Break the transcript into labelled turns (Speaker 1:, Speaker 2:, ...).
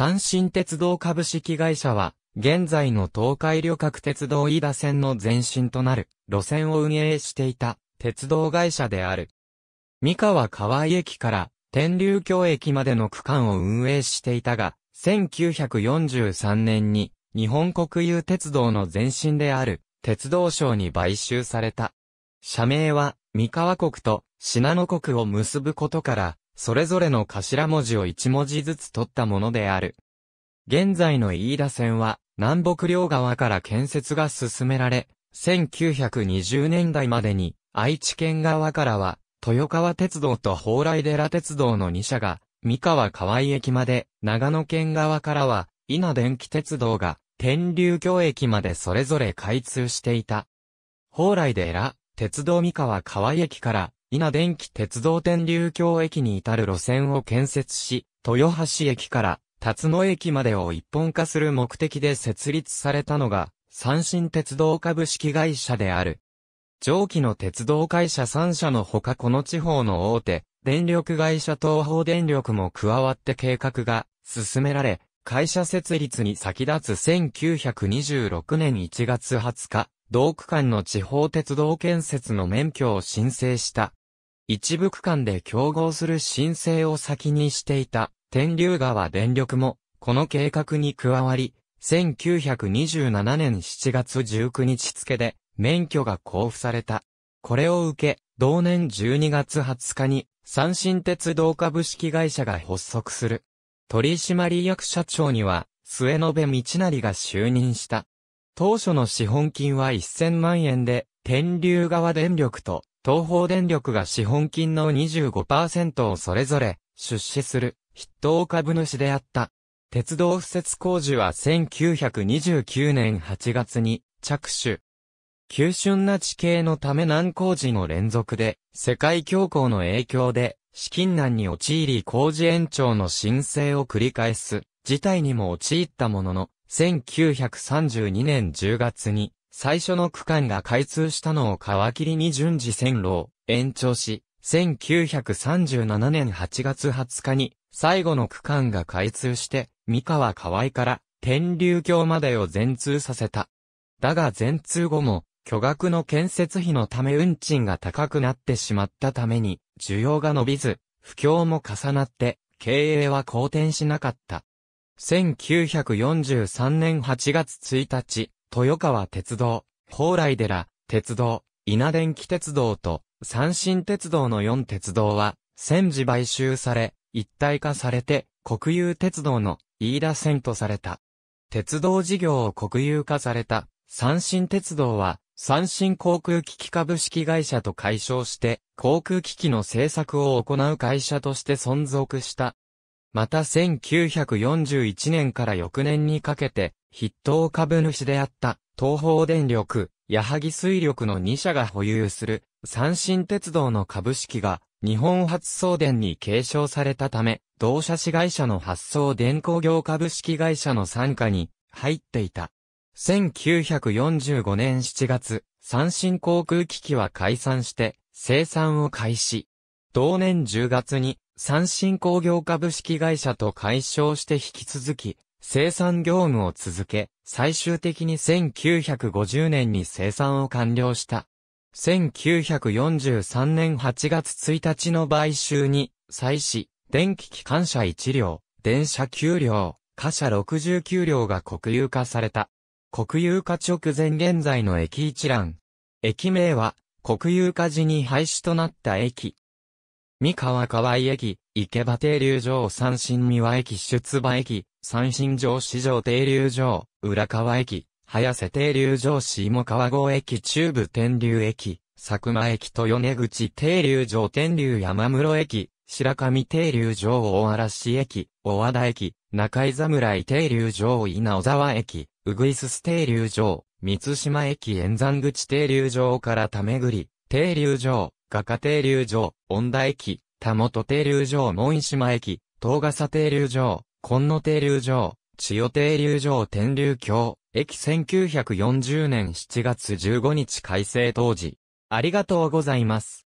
Speaker 1: 三新鉄道株式会社は、現在の東海旅客鉄道飯田線の前身となる路線を運営していた鉄道会社である。三河川井駅から天竜峡駅までの区間を運営していたが、1943年に日本国有鉄道の前身である鉄道省に買収された。社名は三河国と信濃国を結ぶことからそれぞれの頭文字を一文字ずつ取ったものである。現在の飯田線は、南北両側から建設が進められ、1920年代までに、愛知県側からは、豊川鉄道と蓬莱寺鉄道の2社が、三河河合駅まで、長野県側からは、稲電気鉄道が、天竜峡駅までそれぞれ開通していた。蓬莱寺、鉄道三河河合駅から、稲電気鉄道天竜橋駅に至る路線を建設し、豊橋駅から辰野駅までを一本化する目的で設立されたのが、三新鉄道株式会社である。上記の鉄道会社3社のほかこの地方の大手、電力会社東方電力も加わって計画が進められ、会社設立に先立つ1926年1月20日、同区間の地方鉄道建設の免許を申請した一部区間で競合する申請を先にしていた天竜川電力も、この計画に加わり、1927年7月19日付で免許が交付された。これを受け、同年12月20日に、三新鉄道株式会社が発足する。取締役社長には、末延道成が就任した。当初の資本金は1000万円で、天竜川電力と東方電力が資本金の25%をそれぞれ出資する筆頭株主であった。鉄道敷設工事は1929年8月に着手。急峻な地形のため難工事の連続で、世界恐慌の影響で、資金難に陥り工事延長の申請を繰り返す、事態にも陥ったものの、1932年10月に、最初の区間が開通したのを皮切りに順次線路を延長し、1937年8月20日に最後の区間が開通して、三河河合から天竜橋までを全通させた。だが全通後も巨額の建設費のため運賃が高くなってしまったために需要が伸びず、不況も重なって経営は好転しなかった。1943年8月1日、豊川鉄道、宝来寺、鉄道、稲電気鉄道と、三新鉄道の4鉄道は、戦時買収され、一体化されて、国有鉄道の飯田線とされた。鉄道事業を国有化された、三新鉄道は、三新航空機器株式会社と解消して、航空機器の製作を行う会社として存続した。また1941年から翌年にかけて、筆頭株主であった東方電力、矢作水力の2社が保有する三新鉄道の株式が日本発送電に継承されたため、同社子会社の発送電工業株式会社の参加に入っていた。1945年7月、三新航空機器は解散して生産を開始。同年10月に三新工業株式会社と解消して引き続き生産業務を続け、最終的に1950年に生産を完了した。1943年8月1日の買収に、際し、電気機関車1両、電車9両、貨車69両が国有化された。国有化直前現在の駅一覧。駅名は、国有化時に廃止となった駅。三河河井駅、池場停留場三新三輪駅出馬駅、三新城市場停留場、浦河駅、早瀬停留場下川郷駅中部天竜駅、佐久間駅豊根口停留場天竜山室駅、白神停留場大嵐駅、大和田駅、中井侍停留場稲尾沢駅、うぐいす停留場、三島駅沿山口停留場からためぐり、停留場、画家停留場、恩田駅、田本停留場門島駅、東笠停留場、金野停留場、千代停留場天竜橋、駅1940年7月15日改正当時。ありがとうございます。